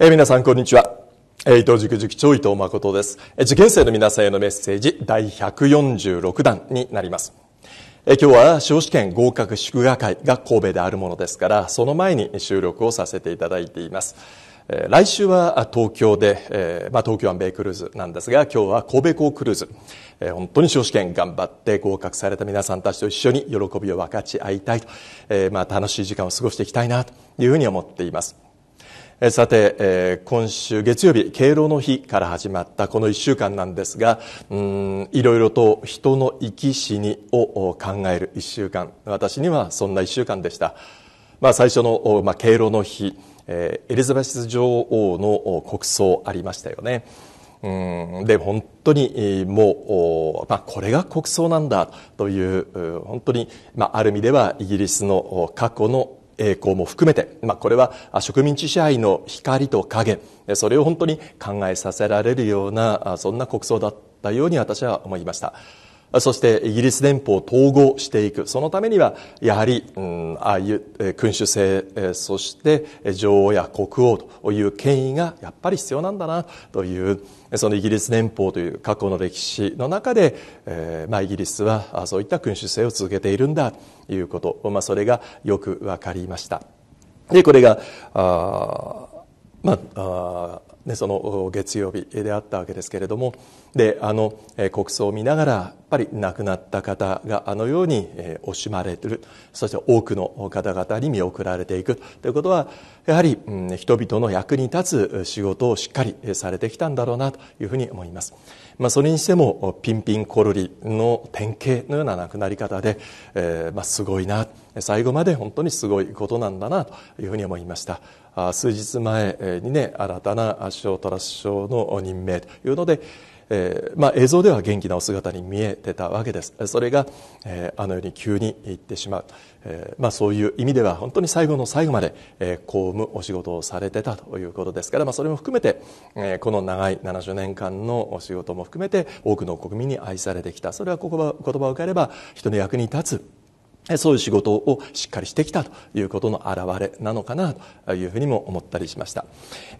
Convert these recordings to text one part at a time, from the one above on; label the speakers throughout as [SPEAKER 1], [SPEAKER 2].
[SPEAKER 1] えー、皆さん、こんにちは。えー、伊藤塾塾長伊藤誠です、えー。受験生の皆さんへのメッセージ第146弾になります。えー、今日は司法試験合格祝賀会が神戸であるものですから、その前に収録をさせていただいています。えー、来週は東京で、えー、まあ、東京アンベイクルーズなんですが、今日は神戸港クルーズ。えー、本当に司法試験頑張って合格された皆さんたちと一緒に喜びを分かち合いたいと、えー、まあ、楽しい時間を過ごしていきたいなというふうに思っています。さて、今週月曜日、敬老の日から始まったこの1週間なんですが、うん、いろいろと人の生き死にを考える1週間。私にはそんな1週間でした。まあ、最初の、まあ、敬老の日、エリザベス女王の国葬ありましたよね。うんで本当にもう、まあ、これが国葬なんだという本当に、まあ、ある意味ではイギリスの過去の栄光も含めて、まあ、これは植民地支配の光と影それを本当に考えさせられるようなそんな国葬だったように私は思いました。そしてイギリス連邦を統合していく。そのためには、やはり、うん、ああいう君主制、そして女王や国王という権威がやっぱり必要なんだな、という、そのイギリス連邦という過去の歴史の中で、えー、まあ、イギリスはそういった君主制を続けているんだ、ということ。まあ、それがよくわかりました。で、これが、あまあ、あでその月曜日であったわけですけれどもであの国葬を見ながらやっぱり亡くなった方があのように惜しまれてるそして多くの方々に見送られていくということはやはり、うん、人々の役に立つ仕事をしっかりされてきたんだろうなというふうに思います。まあ、それにしてもピンピンコロリの典型のような亡くなり方で、えーまあ、すごいな最後まで本当にすごいことなんだなというふうに思いました。数日前にね新たな首相トラス首相の任命というので、えー、まあ、映像では元気なお姿に見えてたわけですそれが、えー、あのように急に行ってしまう、えー、まあ、そういう意味では本当に最後の最後まで、え公務お仕事をされてたということですから、まあ、それも含めて、えこの長い70年間のお仕事も含めて多くの国民に愛されてきたそれは言葉を変えれば人の役に立つそういう仕事をしっかりしてきたということの表れなのかなというふうにも思ったりしました、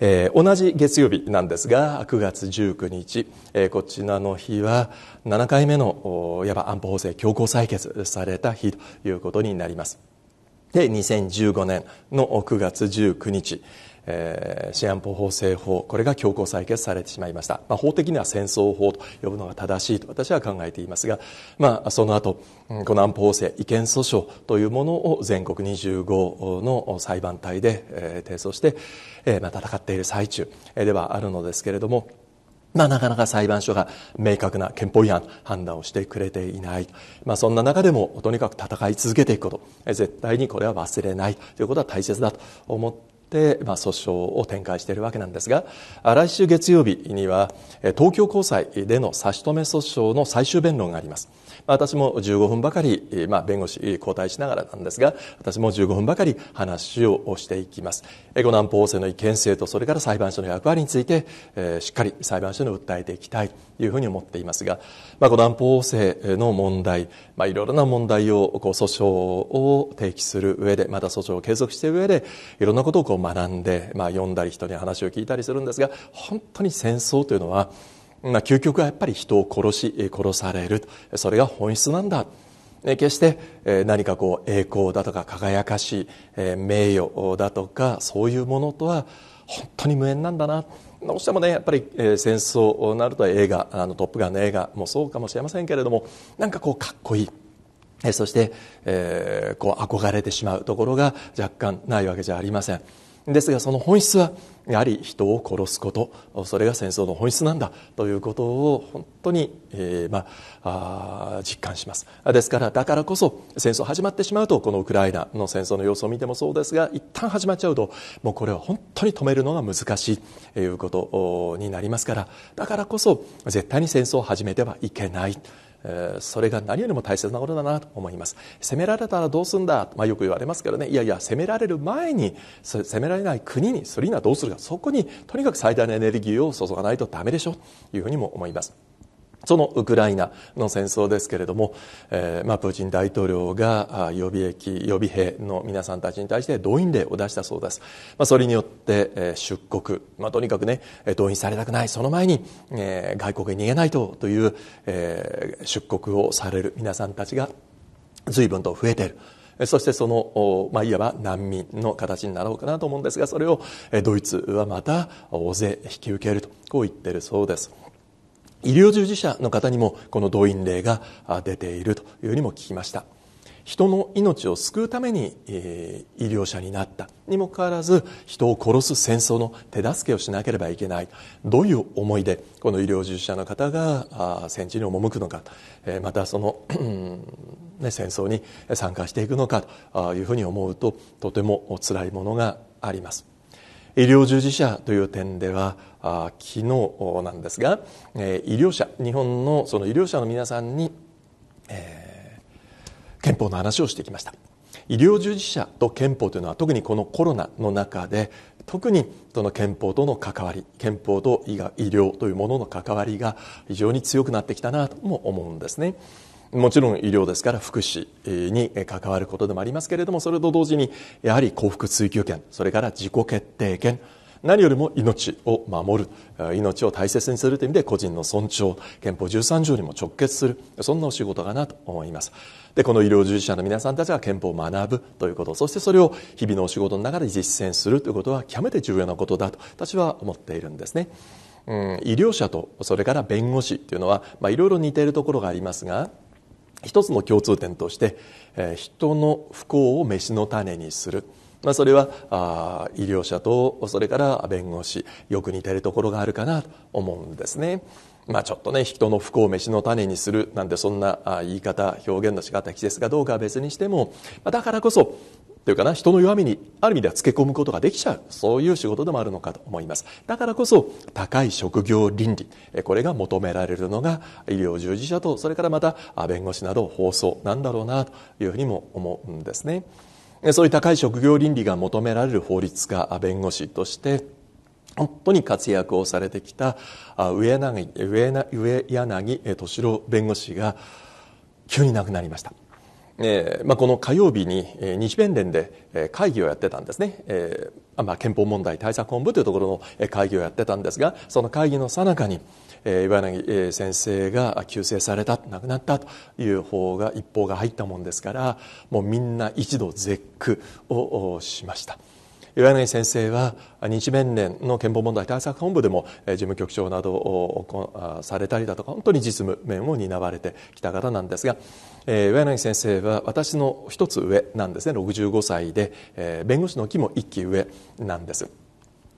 [SPEAKER 1] えー、同じ月曜日なんですが9月19日、えー、こちらの日は7回目のいわば安保法制強行採決された日ということになりますで、2015年の9月19日、えー、治安保法制法、これが強行採決されてしまいました。まあ、法的には戦争法と呼ぶのが正しいと私は考えていますが、まあ、その後、この安保法制、違憲訴訟というものを全国25の裁判体で、え提訴して、えまあ、戦っている最中ではあるのですけれども、まあ、なかなか裁判所が明確な憲法違反判断をしてくれていない、まあ、そんな中でもとにかく戦い続けていくこと絶対にこれは忘れないということは大切だと思ってで、まあ、訴訟を展開しているわけなんですが来週月曜日には東京高裁での差し止め訴訟の最終弁論があります私も15分ばかり、まあ、弁護士交代しながらなんですが私も15分ばかり話をしていきます五南法制の違憲性とそれから裁判所の役割について、えしっかり裁判所に訴えていきたいというふうに思っていますが、まあ、五南法制の問題、まあ、いろいろな問題をこう訴訟を提起する上でまた訴訟を継続している上でいろんなことをこう学んで、まあ、読んだり人に話を聞いたりするんですが本当に戦争というのは、まあ、究極はやっぱり人を殺し殺されるそれが本質なんだ決して何かこう栄光だとか輝かしい名誉だとかそういうものとは本当に無縁なんだなどうしてもねやっぱり戦争になると映画「あのトップガン」の映画もそうかもしれませんけれどもなんかこうかっこいいそして、えー、こう憧れてしまうところが若干ないわけじゃありません。ですがその本質はやはり人を殺すことそれが戦争の本質なんだということを本当に、えーまあ、あ実感しますですからだからこそ戦争始まってしまうとこのウクライナの戦争の様子を見てもそうですが一旦始まっちゃうともうこれは本当に止めるのが難しいということになりますからだからこそ絶対に戦争を始めてはいけない。それが何よりも大切なことだなと思います責められたらどうすんだ、まあ、よく言われますけどねいやいや責められる前に責められない国にそれにはどうするかそこにとにかく最大のエネルギーを注がないとダメでしょというふうにも思いますそのウクライナの戦争ですけれども、えー、まあ、プーチン大統領が予備役、予備兵の皆さんたちに対して動員令を出したそうです。まあ、それによって、えー、出国、まあ、とにかくね、動員されたくない、その前に、えー、外国へ逃げないとという、え出国をされる皆さんたちが随分と増えている。そしてその、まあ、いわば難民の形になろうかなと思うんですが、それをドイツはまた大勢引き受けると、こう言っているそうです。医療従事者の方にもこの動員令が出ているというふうにも聞きました人の命を救うために、えー、医療者になったにもかかわらず人を殺す戦争の手助けをしなければいけないどういう思いでこの医療従事者の方が戦地に赴くのか、えー、またその、ね、戦争に参加していくのかというふうに思うととても辛いものがあります。医療従事者という点では昨日なんですが、え医療者日本のその医療者の皆さんに、えー、憲法の話をしてきました医療従事者と憲法というのは特にこのコロナの中で特にその憲法との関わり憲法と医療というものの関わりが非常に強くなってきたなとも思うんですね。もちろん医療ですから福祉に関わることでもありますけれどもそれと同時にやはり幸福追求権それから自己決定権何よりも命を守る命を大切にするという意味で個人の尊重憲法13条にも直結するそんなお仕事かなと思いますでこの医療従事者の皆さんたちが憲法を学ぶということそしてそれを日々のお仕事の中で実践するということは極めて重要なことだと私は思っているんですね、うん、医療者とそれから弁護士というのは、まあ、いろいろ似ているところがありますが一つの共通点として、人の不幸を飯の種にする、まあ、それはあ医療者とそれから弁護士よく似てるところがあるかなと思うんですね。まあ、ちょっとね人の不幸を飯の種にするなんてそんな言い方表現の仕方季節がどうかは別にしてもだからこそというかな人の弱みにある意味ではつけ込むことができちゃうそういう仕事でもあるのかと思いますだからこそ高い職業倫理これが求められるのが医療従事者とそれからまた弁護士など放送なんだろうなというふうにも思うんですねそういう高い職業倫理が求められる法律家弁護士として本当に活躍をされてきた上柳上柳敏郎弁護士が急に亡くなりましたえーまあ、この火曜日に日弁連で会議をやってたんですね、えーまあ、憲法問題対策本部というところの会議をやってたんですがその会議のさなかに、えー、岩柳先生が急逝された亡くなったという方が一報が入ったもんですからもうみんな一度絶句をしました。岩柳先生は日弁連の憲法問題対策本部でも事務局長などをされたりだとか本当に実務面を担われてきた方なんですが岩柳先生は私の一つ上なんですね65歳で弁護士の木も一期上なんです。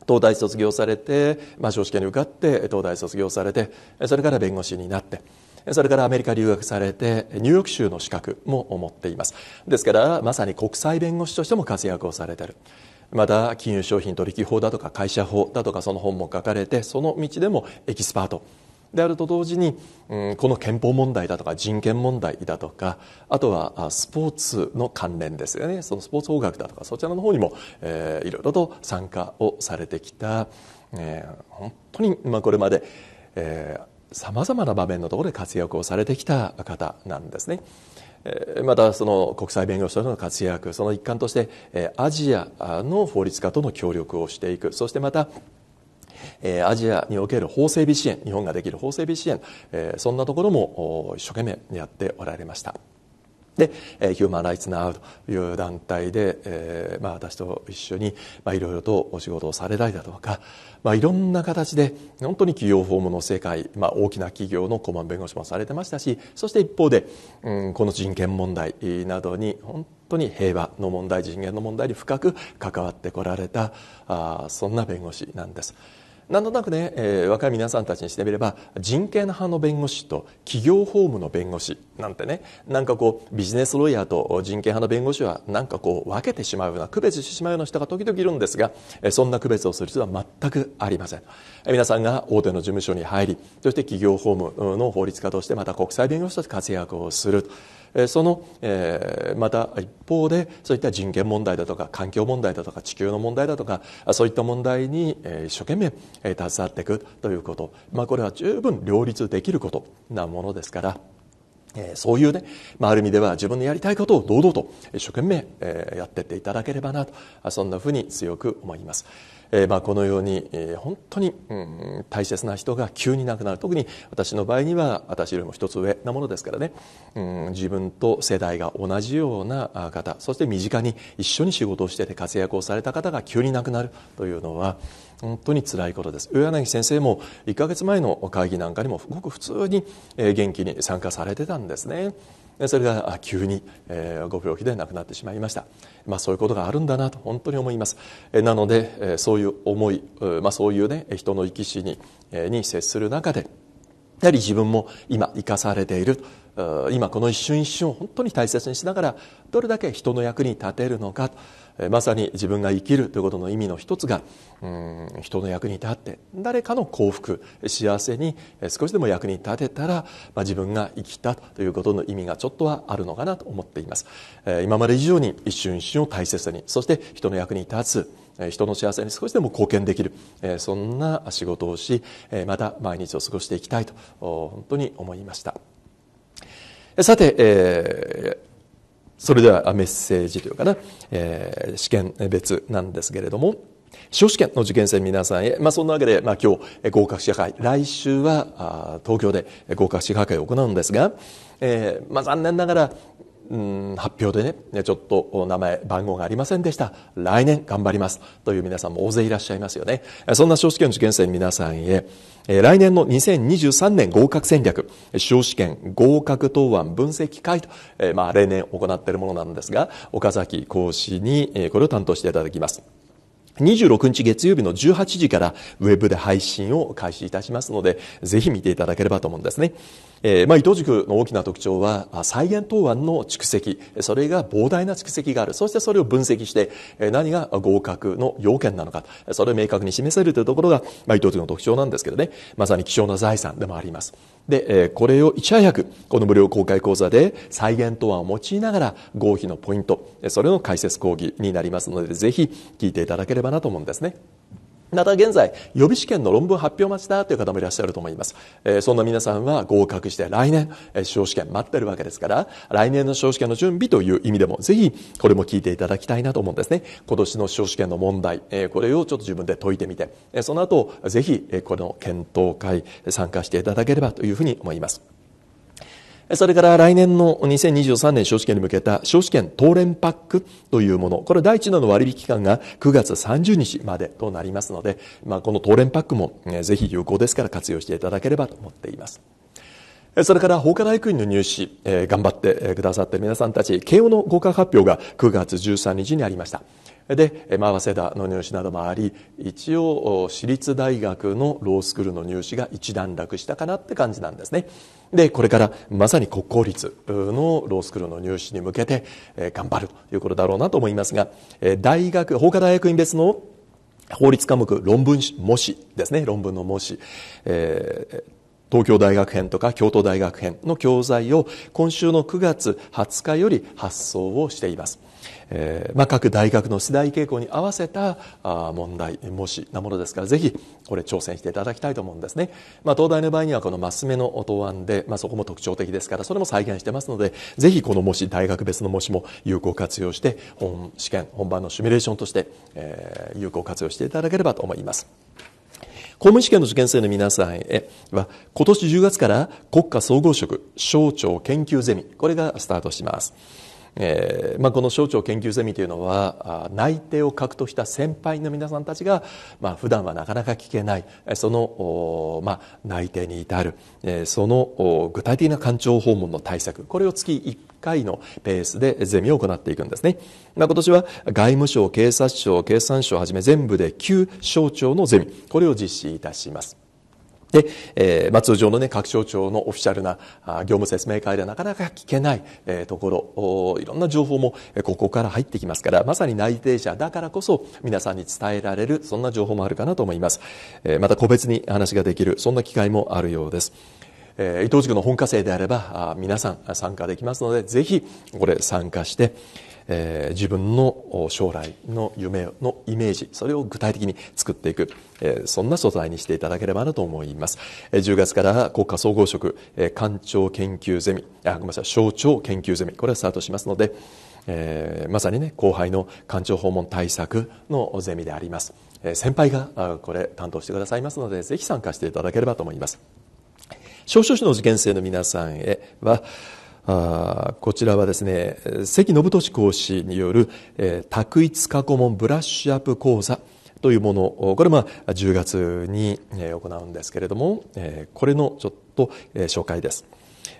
[SPEAKER 1] 東大卒業されて、まあ、少子化に受かって東大卒業されてそれから弁護士になってそれからアメリカ留学されてニューヨーク州の資格も持っていますですからまさに国際弁護士としても活躍をされているまた金融商品取引法だとか会社法だとかその本も書かれてその道でもエキスパートであると同時に、うん、この憲法問題だとか人権問題だとかあとはスポーツの関連ですよねそのスポーツ法学だとかそちらの方にも、えー、いろいろと参加をされてきた、えー、本当に、まあ、これまで、さまざまな場面のところで活躍をされてきた方なんですね。またその国際弁護士との活躍その一環としてアジアの法律家との協力をしていくそしてまたえアジアにおける法整備支援日本ができる法整備支援、えそんなところも一生懸命やっておられました。で、ヒューマン・ライツ・ナウという団体で、えまあ、私と一緒に、いろいろとお仕事をされたりだとか、まあ、いろんな形で本当に企業法務の世界、まあ、大きな企業の顧問弁護士もされてましたしそして一方で、うん、この人権問題などに本当に平和の問題人権の問題に深く関わってこられたあそんな弁護士なんです。なんとなくね、えー、若い皆さんたちにしてみれば人権派の弁護士と企業法務の弁護士なんてねなんかこうビジネスロイヤーと人権派の弁護士はなんかこう分けてしまうような区別してしまうような人が時々いるんですがそんな区別をする必要は全くありません皆さんが大手の事務所に入りそして企業法務の法律家としてまた国際弁護士として活躍をすると。その、えー、また一方でそういった人権問題だとか環境問題だとか地球の問題だとかそういった問題に一生懸命携わっていくということ、まあ、これは十分両立できることなものですから。えそういうね、まあ、ある意味では自分のやりたいことを堂々と一生懸命、えやってっていただければなとそんなふうに強く思います。えまあ、このように、え本当に、大切な人が急に亡くなる特に私の場合には私よりも一つ上なものですからね、うん、自分と世代が同じような方そして身近に一緒に仕事をしてて活躍をされた方が急に亡くなるというのは本当につらいことです上柳先生も1ヶ月前の会議なんかにもごく普通に元気に参加されてたんですねそれが急にご病気で亡くなってしまいました、まあ、そういうことがあるんだなと本当に思いますなのでそういう思い、まあ、そういうね人の生き死にに接する中でやはり自分も今生かされている今この一瞬一瞬を本当に大切にしながらどれだけ人の役に立てるのかまさに自分が生きるということの意味の一つがうん人の役に立って誰かの幸福幸せに少しでも役に立てたら、まあ、自分が生きたということの意味がちょっとはあるのかなと思っています、え今まで以上に一瞬一瞬を大切にそして人の役に立つ人の幸せに少しでも貢献できるそんな仕事をしまた毎日を過ごしていきたいと本当に思いましたさて、えーそれではメッセージというかな、えー、試験別なんですけれども、司法試験の受験生皆さんへ、まあ、そんなわけで、まあ、今日合格試写会来週は東京で合格試写会を行うんですが、えーまあ、残念ながら発表でねちょっと名前番号がありませんでした来年頑張りますという皆さんも大勢いらっしゃいますよねそんな司試験受験生の皆さんへ来年の2023年合格戦略、司試験合格答案分析会と、まあ、例年行っているものなんですが、岡崎講師にこれを担当していただきます。26日月曜日の18時からウェブで配信を開始いたしますので、ぜひ見ていただければと思うんですね。えー、まあ、伊藤塾の大きな特徴は、再現答案の蓄積、それが膨大な蓄積がある。そしてそれを分析して、何が合格の要件なのか、それを明確に示せるというところが、まあ、伊藤塾の特徴なんですけどね、まさに貴重な財産でもあります。で、これをいち早く、この無料公開講座で再現答案を用いながら合否のポイント、それの解説講義になりますので、ぜひ聞いていただければなと思うんですね。また現在予備試験の論文発表待ちだという方もいらっしゃると思います、えー、そんな皆さんは合格して来年、えー、司法試験待ってるわけですから来年の司法試験の準備という意味でもぜひこれも聞いていただきたいなと思うんですね今年の司法試験の問題、えー、これをちょっと自分で解いてみて、えー、その後ぜひ、えー、この検討会参加していただければというふうに思いますそれから来年の2023年少子券に向けた少子券当連パックというもの、これ第1の割引期間が9月30日までとなりますので、まあ、この当連パックも、ぜひ有効ですから活用していただければと思っています。それから法科大学院の入試、えー、頑張ってくださってる皆さんたち、慶応の合格発表が9月13日にありました。で、まあ、早稲田の入試などもあり、一応、私立大学のロースクールの入試が一段落したかなって感じなんですね。で、これからまさに国公立のロースクールの入試に向けて、え頑張るということだろうなと思いますが、え大学、法科大学院別の法律科目論文模試ですね論文の模試、えー、東京大学編とか京都大学編の教材を今週の9月20日より発送をしています、えー、まあ、各大学の世代傾向に合わせたあ問題模試なものですからぜひこれ挑戦していただきたいと思うんですね、まあ、東大の場合にはこのマス目の答案で、まあ、そこも特徴的ですからそれも再現してますのでぜひこの模試大学別の模試も有効活用して本試験本番のシミュレーションとして、えー、有効活用していただければと思います公務員試験の受験生の皆さんへは、今年10月から国家総合職、省庁研究ゼミ、これがスタートします。えーまあ、この省庁研究ゼミというのは内定を獲得した先輩の皆さんたちが、まあ普段はなかなか聞けないその、まあ、内定に至る、えその具体的な官庁訪問の対策これを月1回のペースでゼミを行っていくんですね、まあ、今年は外務省警察庁経産省をはじめ全部で9省庁のゼミこれを実施いたしますで、えー、通常のね、各省庁のオフィシャルな業務説明会ではなかなか聞けない、えー、ところ、いろんな情報もここから入ってきますから、まさに内定者だからこそ皆さんに伝えられる、そんな情報もあるかなと思います。えー、また個別に話ができる、そんな機会もあるようです。え伊藤塾の本科生であれば、皆さん参加できますので、ぜひ、これ参加して、えー、自分の将来の夢のイメージそれを具体的に作っていく、えー、そんな素材にしていただければなと思います、えー、10月から国家総合職、えー、官庁研究ゼミあごめんなさい省庁研究ゼミこれはスタートしますので、えー、まさにね後輩の官庁訪問対策のゼミであります先輩がこれ担当してくださいますのでぜひ参加していただければと思います少々市の受験生の皆さんへはあこちらはですね関信俊講師による「えー、卓一過去問ブラッシュアップ講座」というものこれまあ10月に行うんですけれどもこれのちょっと紹介です。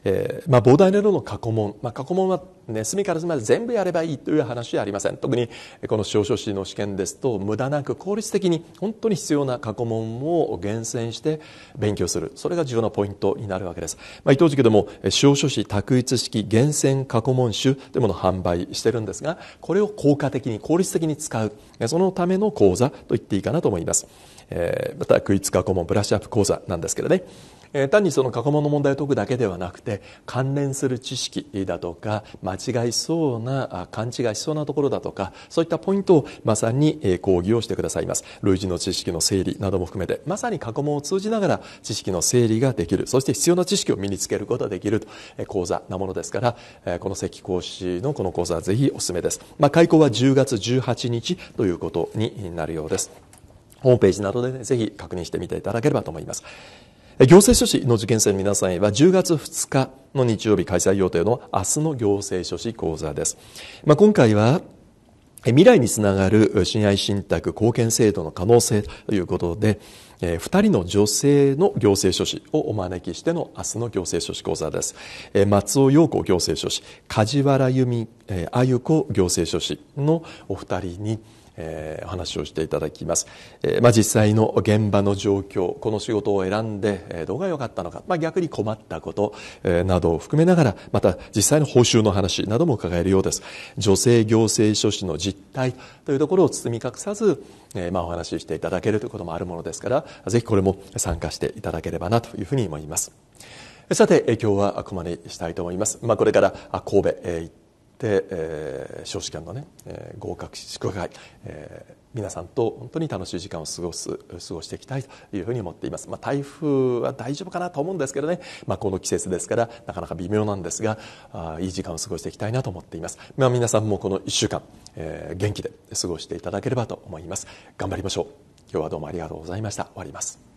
[SPEAKER 1] えー、まあ、膨大な量の過去問、まあ、過去問は、ね、隅から隅まで全部やればいいという話はありません特にこの司法書士の試験ですと無駄なく効率的に本当に必要な過去問を厳選して勉強するそれが重要なポイントになるわけです、まあ、伊藤塾でも司法書士択一式厳選過去問集というものを販売してるんですがこれを効果的に効率的に使うそのための講座と言っていいかなと思います、えー、また食いつ過去問ブラッシュアップ講座なんですけどねえー、単にその過去問の問題を解くだけではなくて関連する知識だとか間違いそうな勘違いしそうなところだとかそういったポイントをまさに講義をしてくださいます類似の知識の整理なども含めてまさに過去問を通じながら知識の整理ができるそして必要な知識を身につけることができると講座なものですからこの関講師のこの講座はぜひおすすめです、まあ、開講は10月18日ということになるようですホームページなどで、ね、ぜひ確認してみていただければと思います。行政書士の受験生の皆さんへは10月2日の日曜日開催予定の明日の行政書士講座です。まあ、今回は未来につながる親愛信託貢献制度の可能性ということで、えー、2人の女性の行政書士をお招きしての明日の行政書士講座です、えー、松尾陽子行政書士梶原由美、えー、あゆ子行政書士のお二人にえー、話をしていただきます、えーまあ、実際の現場の状況この仕事を選んで、えー、どうが良かったのか、まあ、逆に困ったこと、えー、などを含めながらまた実際の報酬の話なども伺えるようです女性行政書士の実態というところを包み隠さず、えーまあ、お話ししていただけるということもあるものですからぜひこれも参加していただければなというふうに思いますさて、今日はここまでしたいと思います。まあ、これから神戸、で、えー、少子化のね、えー、合格祝賀会、えー、皆さんと本当に楽しい時間を過ごす過ごしていきたいというふうに思っています、まあ、台風は大丈夫かなと思うんですけどね、まあ、この季節ですからなかなか微妙なんですがあいい時間を過ごしていきたいなと思っています、まあ、皆さんもこの1週間、えー、元気で過ごしていただければと思います頑張りましょう今日はどうもありがとうございました終わります